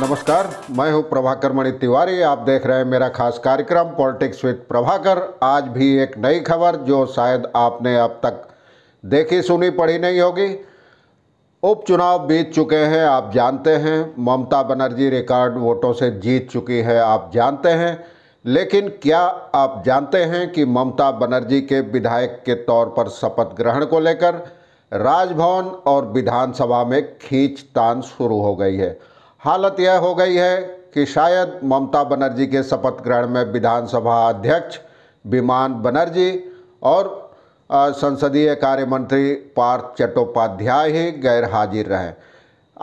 नमस्कार मैं हूं प्रभाकर मणि तिवारी आप देख रहे हैं मेरा खास कार्यक्रम पॉलिटिक्स विद प्रभाकर आज भी एक नई खबर जो शायद आपने अब तक देखी सुनी पढ़ी नहीं होगी उपचुनाव बीत चुके हैं आप जानते हैं ममता बनर्जी रिकॉर्ड वोटों से जीत चुकी है आप जानते हैं लेकिन क्या आप जानते हैं कि ममता बनर्जी के विधायक के तौर पर शपथ ग्रहण को लेकर राजभवन और विधानसभा में खींचतान शुरू हो गई है हालत यह हो गई है कि शायद ममता बनर्जी के शपथ ग्रहण में विधानसभा अध्यक्ष विमान बनर्जी और संसदीय कार्य मंत्री पार्थ चट्टोपाध्याय ही गैर हाजिर रहे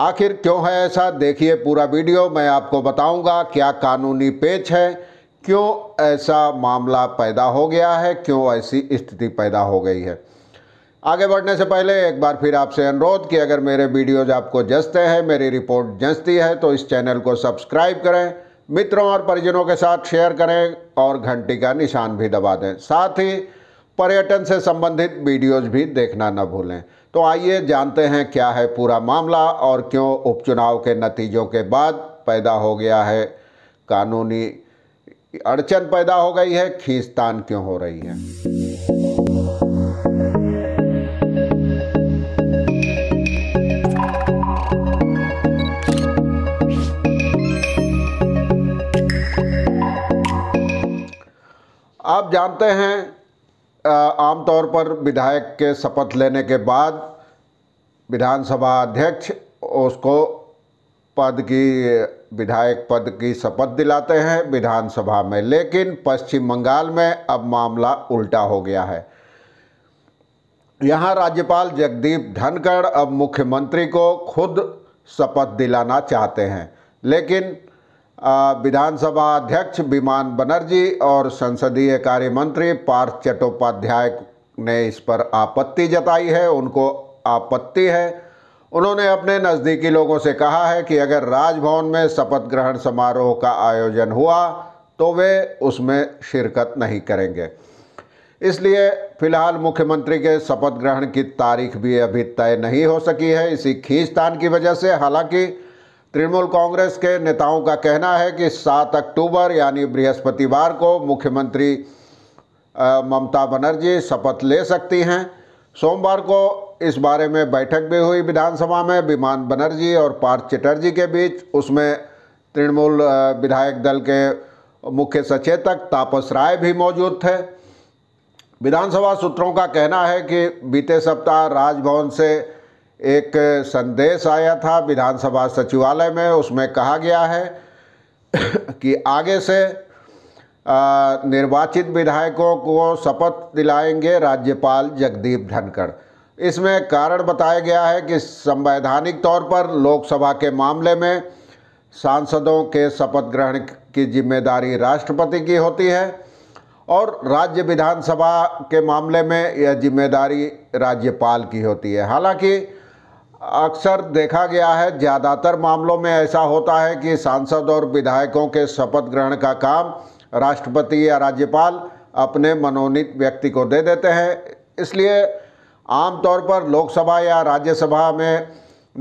आखिर क्यों है ऐसा देखिए पूरा वीडियो मैं आपको बताऊंगा क्या कानूनी पेच है क्यों ऐसा मामला पैदा हो गया है क्यों ऐसी स्थिति पैदा हो गई है आगे बढ़ने से पहले एक बार फिर आपसे अनुरोध कि अगर मेरे वीडियोज आपको जंचते हैं मेरी रिपोर्ट जंचती है तो इस चैनल को सब्सक्राइब करें मित्रों और परिजनों के साथ शेयर करें और घंटी का निशान भी दबा दें साथ ही पर्यटन से संबंधित वीडियोज भी देखना न भूलें तो आइए जानते हैं क्या है पूरा मामला और क्यों उपचुनाव के नतीजों के बाद पैदा हो गया है कानूनी अड़चन पैदा हो गई है खींचतान क्यों हो रही है जानते हैं आमतौर पर विधायक के शपथ लेने के बाद विधानसभा अध्यक्ष उसको पद की विधायक पद की शपथ दिलाते हैं विधानसभा में लेकिन पश्चिम बंगाल में अब मामला उल्टा हो गया है यहाँ राज्यपाल जगदीप धनखड़ अब मुख्यमंत्री को खुद शपथ दिलाना चाहते हैं लेकिन विधानसभा अध्यक्ष विमान बनर्जी और संसदीय कार्य मंत्री पार्थ चट्टोपाध्याय ने इस पर आपत्ति जताई है उनको आपत्ति है उन्होंने अपने नज़दीकी लोगों से कहा है कि अगर राजभवन में शपथ ग्रहण समारोह का आयोजन हुआ तो वे उसमें शिरकत नहीं करेंगे इसलिए फिलहाल मुख्यमंत्री के शपथ ग्रहण की तारीख भी अभी तय नहीं हो सकी है इसी खींचतान की वजह से हालांकि तृणमूल कांग्रेस के नेताओं का कहना है कि 7 अक्टूबर यानी बृहस्पतिवार को मुख्यमंत्री ममता बनर्जी शपथ ले सकती हैं सोमवार को इस बारे में बैठक भी हुई विधानसभा में विमान बनर्जी और पार्थ चटर्जी के बीच उसमें तृणमूल विधायक दल के मुख्य सचेतक तापस राय भी मौजूद थे विधानसभा सूत्रों का कहना है कि बीते सप्ताह राजभवन से एक संदेश आया था विधानसभा सचिवालय में उसमें कहा गया है कि आगे से निर्वाचित विधायकों को शपथ दिलाएंगे राज्यपाल जगदीप धनखड़ इसमें कारण बताया गया है कि संवैधानिक तौर पर लोकसभा के मामले में सांसदों के शपथ ग्रहण की जिम्मेदारी राष्ट्रपति की होती है और राज्य विधानसभा के मामले में यह जिम्मेदारी राज्यपाल की होती है हालांकि अक्सर देखा गया है ज़्यादातर मामलों में ऐसा होता है कि सांसद और विधायकों के शपथ ग्रहण का काम राष्ट्रपति या राज्यपाल अपने मनोनीत व्यक्ति को दे देते हैं इसलिए आमतौर पर लोकसभा या राज्यसभा में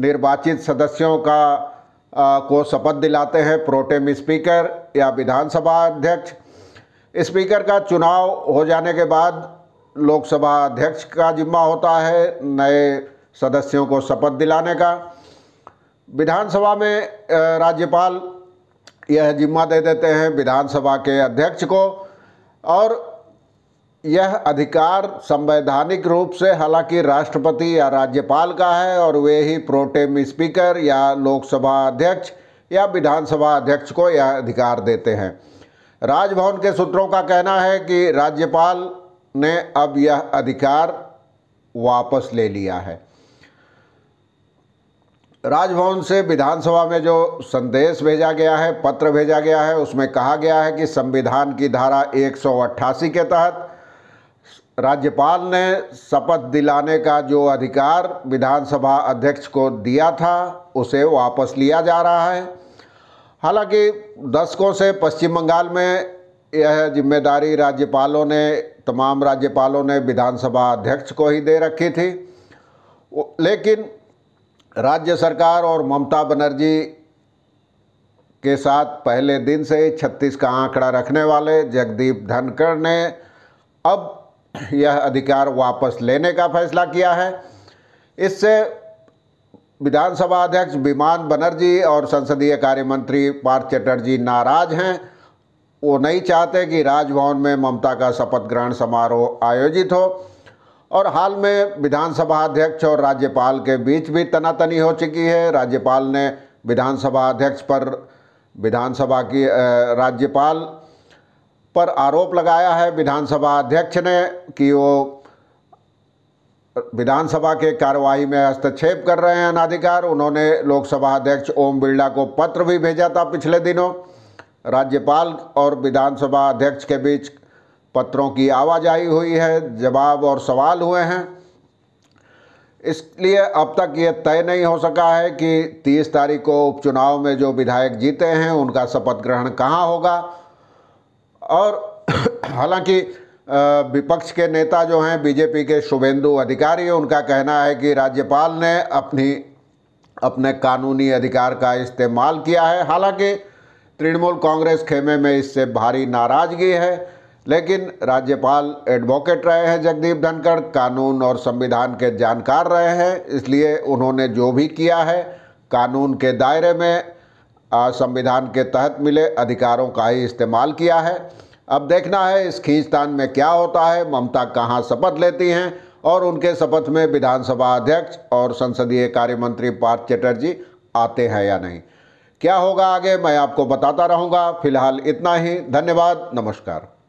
निर्वाचित सदस्यों का आ, को शपथ दिलाते हैं प्रोटेम स्पीकर या विधानसभा अध्यक्ष स्पीकर का चुनाव हो जाने के बाद लोकसभा अध्यक्ष का जिम्मा होता है नए सदस्यों को शपथ दिलाने का विधानसभा में राज्यपाल यह जिम्मा दे देते हैं विधानसभा के अध्यक्ष को और यह अधिकार संवैधानिक रूप से हालांकि राष्ट्रपति या राज्यपाल का है और वे ही प्रोटेम स्पीकर या लोकसभा अध्यक्ष या विधानसभा अध्यक्ष को यह अधिकार देते हैं राजभवन के सूत्रों का कहना है कि राज्यपाल ने अब यह अधिकार वापस ले लिया है राजभवन से विधानसभा में जो संदेश भेजा गया है पत्र भेजा गया है उसमें कहा गया है कि संविधान की धारा 188 के तहत राज्यपाल ने शपथ दिलाने का जो अधिकार विधानसभा अध्यक्ष को दिया था उसे वापस लिया जा रहा है हालांकि दशकों से पश्चिम बंगाल में यह जिम्मेदारी राज्यपालों ने तमाम राज्यपालों ने विधानसभा अध्यक्ष को ही दे रखी थी लेकिन राज्य सरकार और ममता बनर्जी के साथ पहले दिन से ही छत्तीस का आंकड़ा रखने वाले जगदीप धनखड़ ने अब यह अधिकार वापस लेने का फैसला किया है इससे विधानसभा अध्यक्ष विमान बनर्जी और संसदीय कार्य मंत्री पार्थ चटर्जी नाराज हैं वो नहीं चाहते कि राजभवन में ममता का शपथ ग्रहण समारोह आयोजित हो और हाल में विधानसभा अध्यक्ष और राज्यपाल के बीच भी तनातनी हो चुकी है राज्यपाल ने विधानसभा अध्यक्ष पर विधानसभा की राज्यपाल पर आरोप लगाया है विधानसभा अध्यक्ष ने कि वो विधानसभा के कार्यवाही में हस्तक्षेप कर रहे हैं अनाधिकार उन्होंने लोकसभा अध्यक्ष ओम बिरला को पत्र भी भेजा था पिछले दिनों राज्यपाल और विधानसभा अध्यक्ष के बीच पत्रों की आवाजाही हुई है जवाब और सवाल हुए हैं इसलिए अब तक ये तय नहीं हो सका है कि 30 तारीख को उपचुनाव में जो विधायक जीते हैं उनका शपथ ग्रहण कहाँ होगा और हालांकि विपक्ष के नेता जो हैं बीजेपी के शुभेंदु अधिकारी उनका कहना है कि राज्यपाल ने अपनी अपने कानूनी अधिकार का इस्तेमाल किया है हालांकि तृणमूल कांग्रेस खेमे में इससे भारी नाराजगी है लेकिन राज्यपाल एडवोकेट रहे हैं जगदीप धनखड़ कानून और संविधान के जानकार रहे हैं इसलिए उन्होंने जो भी किया है कानून के दायरे में संविधान के तहत मिले अधिकारों का ही इस्तेमाल किया है अब देखना है इस खींचतान में क्या होता है ममता कहाँ शपथ लेती हैं और उनके शपथ में विधानसभा अध्यक्ष और संसदीय कार्य मंत्री पार्थ चटर्जी आते हैं या नहीं क्या होगा आगे मैं आपको बताता रहूँगा फिलहाल इतना ही धन्यवाद नमस्कार